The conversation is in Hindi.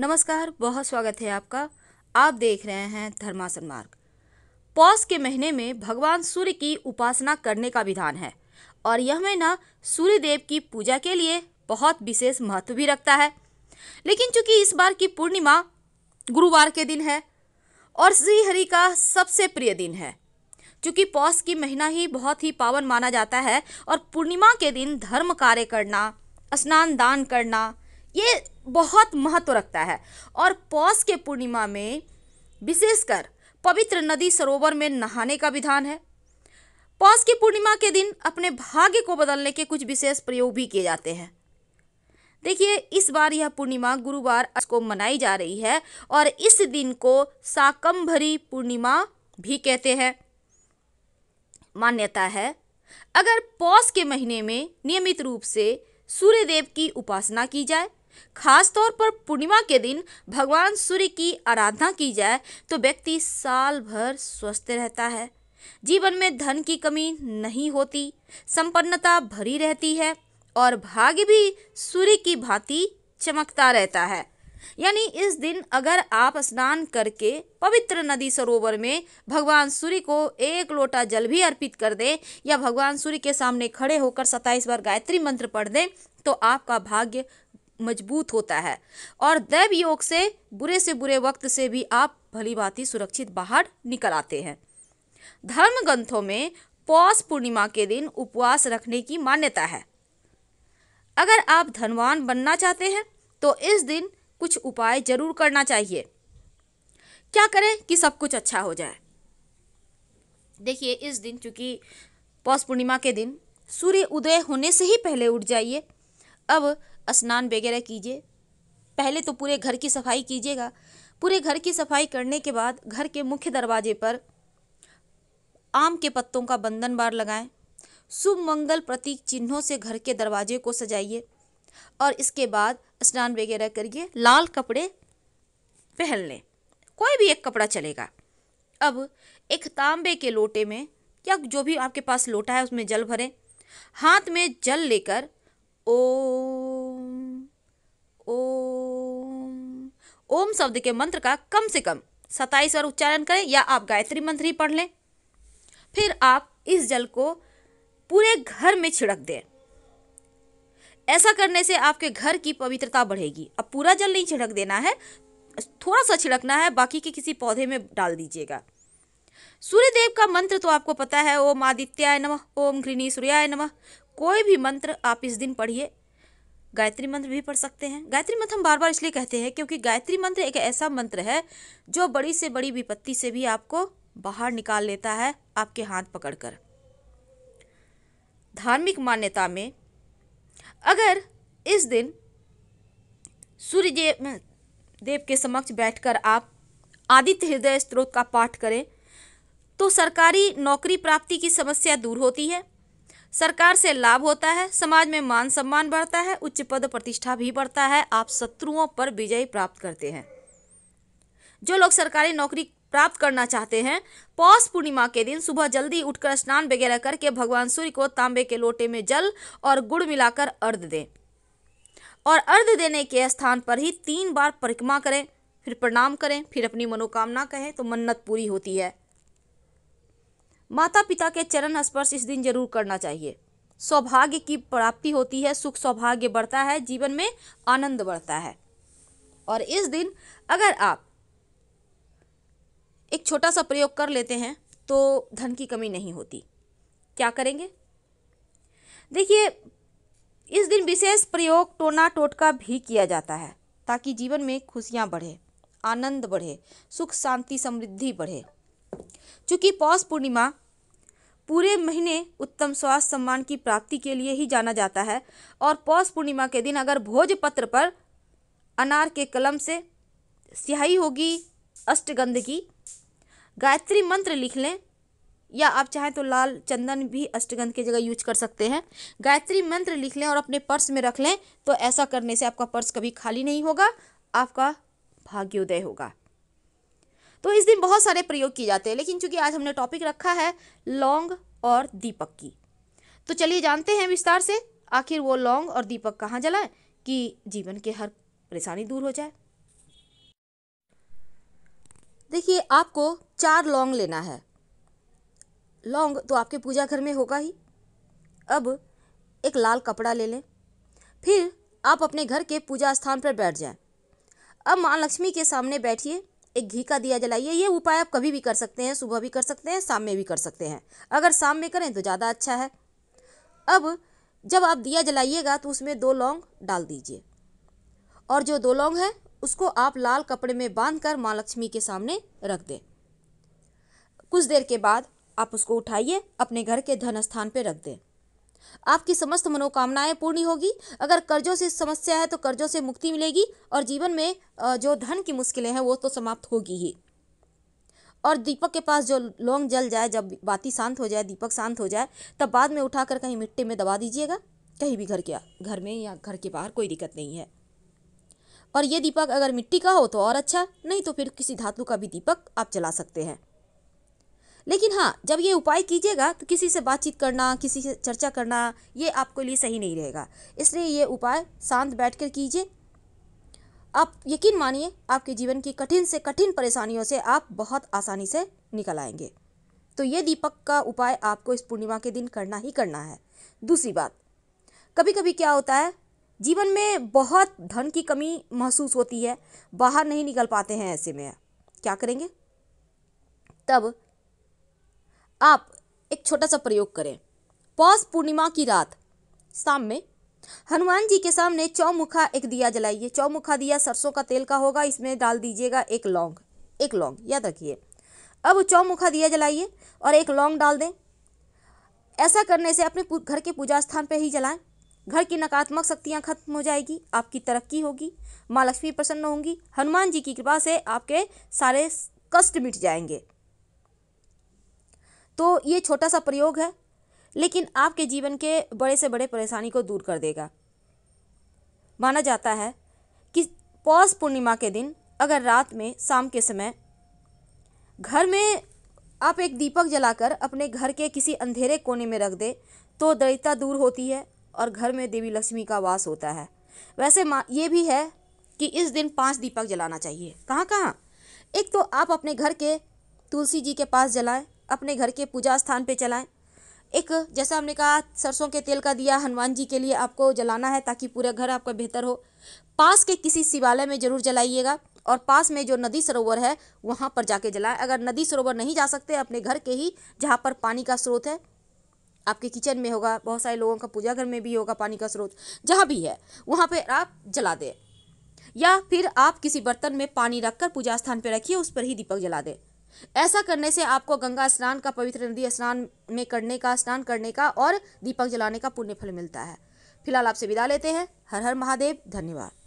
नमस्कार बहुत स्वागत है आपका आप देख रहे हैं धर्मासन मार्ग पौष के महीने में भगवान सूर्य की उपासना करने का विधान है और यह महीना सूर्य देव की पूजा के लिए बहुत विशेष महत्व भी रखता है लेकिन चूंकि इस बार की पूर्णिमा गुरुवार के दिन है और श्रीहरि का सबसे प्रिय दिन है चूंकि पौष की महीना ही बहुत ही पावन माना जाता है और पूर्णिमा के दिन धर्म कार्य करना स्नान दान करना ये बहुत महत्व रखता है और पौष के पूर्णिमा में विशेषकर पवित्र नदी सरोवर में नहाने का विधान है पौष की पूर्णिमा के दिन अपने भाग्य को बदलने के कुछ विशेष प्रयोग भी किए जाते हैं देखिए इस बार यह पूर्णिमा गुरुवार को मनाई जा रही है और इस दिन को साकंभरी पूर्णिमा भी कहते हैं मान्यता है अगर पौष के महीने में नियमित रूप से सूर्यदेव की उपासना की जाए खासतौर पर पूर्णिमा के दिन भगवान सूर्य की आराधना की जाए तो व्यक्ति साल भर स्वस्थ रहता है जीवन में धन की कमी नहीं होती संपन्नता भरी रहती है और भाग्य भी सूर्य की भांति चमकता रहता है यानी इस दिन अगर आप स्नान करके पवित्र नदी सरोवर में भगवान सूर्य को एक लोटा जल भी अर्पित कर दें या भगवान सूर्य के सामने खड़े होकर सत्ताईस बार गायत्री मंत्र पढ़ दें तो आपका भाग्य मजबूत होता है और दैव योग से बुरे से बुरे वक्त से भी आप भली भांति सुरक्षित बाहर निकल आते हैं धर्म ग्रंथों में पौष पूर्णिमा के दिन उपवास रखने की मान्यता है अगर आप धनवान बनना चाहते हैं तो इस दिन कुछ उपाय जरूर करना चाहिए क्या करें कि सब कुछ अच्छा हो जाए देखिए इस दिन चूंकि पौष पूर्णिमा के दिन सूर्य उदय होने से ही पहले उठ जाइए अब स्नान वगैरह कीजिए पहले तो पूरे घर की सफाई कीजिएगा पूरे घर की सफाई करने के बाद घर के मुख्य दरवाजे पर आम के पत्तों का बंधन बार लगाएं शुभ मंगल प्रतीक चिन्हों से घर के दरवाजे को सजाइए और इसके बाद स्नान वगैरह करिए लाल कपड़े पहन लें कोई भी एक कपड़ा चलेगा अब एक तांबे के लोटे में या जो भी आपके पास लोटा है उसमें जल भरें हाथ में जल लेकर ओ ओम ओम शब्द के मंत्र का कम से कम सत्ताईस बार उच्चारण करें या आप गायत्री मंत्र ही पढ़ लें फिर आप इस जल को पूरे घर में छिड़क दें ऐसा करने से आपके घर की पवित्रता बढ़ेगी अब पूरा जल नहीं छिड़क देना है थोड़ा सा छिड़कना है बाकी के किसी पौधे में डाल दीजिएगा सूर्यदेव का मंत्र तो आपको पता है ओम आदित्याय नमः ओम घृणी सूर्याय नमः कोई भी मंत्र आप इस दिन पढ़िए गायत्री मंत्र भी पढ़ सकते हैं गायत्री मंत्र हम बार बार इसलिए कहते हैं क्योंकि गायत्री मंत्र एक ऐसा मंत्र है जो बड़ी से बड़ी विपत्ति से भी आपको बाहर निकाल लेता है आपके हाथ पकड़कर धार्मिक मान्यता में अगर इस दिन सूर्य देव के समक्ष बैठकर आप आदित्य हृदय स्त्रोत का पाठ करें तो सरकारी नौकरी प्राप्ति की समस्या दूर होती है सरकार से लाभ होता है समाज में मान सम्मान बढ़ता है उच्च पद प्रतिष्ठा भी बढ़ता है आप शत्रुओं पर विजय प्राप्त करते हैं जो लोग सरकारी नौकरी प्राप्त करना चाहते हैं पौष पूर्णिमा के दिन सुबह जल्दी उठकर स्नान वगैरह करके भगवान सूर्य को तांबे के लोटे में जल और गुड़ मिलाकर अर्ध दें और अर्ध देने के स्थान पर ही तीन बार परिक्रमा करें फिर प्रणाम करें फिर अपनी मनोकामना कहें तो मन्नत पूरी होती है माता पिता के चरण स्पर्श इस दिन जरूर करना चाहिए सौभाग्य की प्राप्ति होती है सुख सौभाग्य बढ़ता है जीवन में आनंद बढ़ता है और इस दिन अगर आप एक छोटा सा प्रयोग कर लेते हैं तो धन की कमी नहीं होती क्या करेंगे देखिए इस दिन विशेष प्रयोग टोना टोटका भी किया जाता है ताकि जीवन में खुशियाँ बढ़े आनंद बढ़े सुख शांति समृद्धि बढ़े चूँकि पौष पूर्णिमा पूरे महीने उत्तम स्वास्थ्य सम्मान की प्राप्ति के लिए ही जाना जाता है और पौष पूर्णिमा के दिन अगर भोजपत्र पर अनार के कलम से स्याही होगी अष्टगंध की गायत्री मंत्र लिख लें या आप चाहें तो लाल चंदन भी अष्टगंध की जगह यूज कर सकते हैं गायत्री मंत्र लिख लें और अपने पर्स में रख लें तो ऐसा करने से आपका पर्स कभी खाली नहीं होगा आपका भाग्योदय होगा तो इस दिन बहुत सारे प्रयोग किए जाते हैं लेकिन चूंकि आज हमने टॉपिक रखा है लौंग और दीपक की तो चलिए जानते हैं विस्तार से आखिर वो लौंग और दीपक कहाँ जलाएं कि जीवन के हर परेशानी दूर हो जाए देखिए आपको चार लौंग लेना है लौंग तो आपके पूजा घर में होगा ही अब एक लाल कपड़ा ले लें फिर आप अपने घर के पूजा स्थान पर बैठ जाएं अब माँ लक्ष्मी के सामने बैठिए एक घी का दिया जलाइए ये उपाय आप कभी भी कर सकते हैं सुबह भी कर सकते हैं शाम में भी कर सकते हैं अगर शाम में करें तो ज़्यादा अच्छा है अब जब आप दिया जलाइएगा तो उसमें दो लौंग डाल दीजिए और जो दो लौंग है उसको आप लाल कपड़े में बांध कर माँ लक्ष्मी के सामने रख दें कुछ देर के बाद आप उसको उठाइए अपने घर के धन स्थान पर रख दें आपकी समस्त मनोकामनाएं पूर्ण होगी अगर कर्जों से समस्या है तो कर्जों से मुक्ति मिलेगी और जीवन में जो धन की मुश्किलें हैं वो तो समाप्त होगी ही और दीपक के पास जो लौंग जल जाए जब बाती शांत हो जाए दीपक शांत हो जाए तब बाद में उठाकर कहीं मिट्टी में दबा दीजिएगा कहीं भी घर के घर में या घर के बाहर कोई दिक्कत नहीं है और ये दीपक अगर मिट्टी का हो तो और अच्छा नहीं तो फिर किसी धातु का भी दीपक आप जला सकते हैं लेकिन हाँ जब ये उपाय कीजिएगा तो किसी से बातचीत करना किसी से चर्चा करना ये आपके लिए सही नहीं रहेगा इसलिए ये उपाय शांत कर कीजिए आप यकीन मानिए आपके जीवन की कठिन से कठिन परेशानियों से आप बहुत आसानी से निकल आएंगे तो ये दीपक का उपाय आपको इस पूर्णिमा के दिन करना ही करना है दूसरी बात कभी कभी क्या होता है जीवन में बहुत धन की कमी महसूस होती है बाहर नहीं निकल पाते हैं ऐसे में क्या करेंगे तब आप एक छोटा सा प्रयोग करें पौष पूर्णिमा की रात शाम में हनुमान जी के सामने चौमुखा एक दिया जलाइए चौमुखा दिया सरसों का तेल का होगा इसमें डाल दीजिएगा एक लौंग एक लौंग याद रखिए अब चौमुखा दिया जलाइए और एक लौंग डाल दें ऐसा करने से अपने घर के पूजा स्थान पर ही जलाएं घर की नकारात्मक शक्तियाँ खत्म हो जाएगी आपकी तरक्की होगी माँ लक्ष्मी प्रसन्न होंगी हनुमान जी की कृपा से आपके सारे कष्ट मिट जाएंगे तो ये छोटा सा प्रयोग है लेकिन आपके जीवन के बड़े से बड़े परेशानी को दूर कर देगा माना जाता है कि पौष पूर्णिमा के दिन अगर रात में शाम के समय घर में आप एक दीपक जलाकर अपने घर के किसी अंधेरे कोने में रख दे तो दरिद्रता दूर होती है और घर में देवी लक्ष्मी का वास होता है वैसे ये भी है कि इस दिन पांच दीपक जलाना चाहिए कहाँ कहाँ एक तो आप अपने घर के तुलसी जी के पास जलाएं अपने घर के पूजा स्थान पे चलाएं एक जैसा हमने कहा सरसों के तेल का दिया हनुमान जी के लिए आपको जलाना है ताकि पूरा घर आपका बेहतर हो पास के किसी शिवालय में जरूर जलाइएगा और पास में जो नदी सरोवर है वहाँ पर जाके जलाएं अगर नदी सरोवर नहीं जा सकते अपने घर के ही जहाँ पर पानी का स्रोत है आपके किचन में होगा बहुत सारे लोगों का पूजा घर में भी होगा पानी का स्रोत जहाँ भी है वहाँ पर आप जला दें या फिर आप किसी बर्तन में पानी रखकर पूजा स्थान पर रखिए उस पर ही दीपक जला दें ऐसा करने से आपको गंगा स्नान का पवित्र नदी स्नान में करने का स्नान करने का और दीपक जलाने का पुण्य फल मिलता है फिलहाल आपसे विदा लेते हैं हर हर महादेव धन्यवाद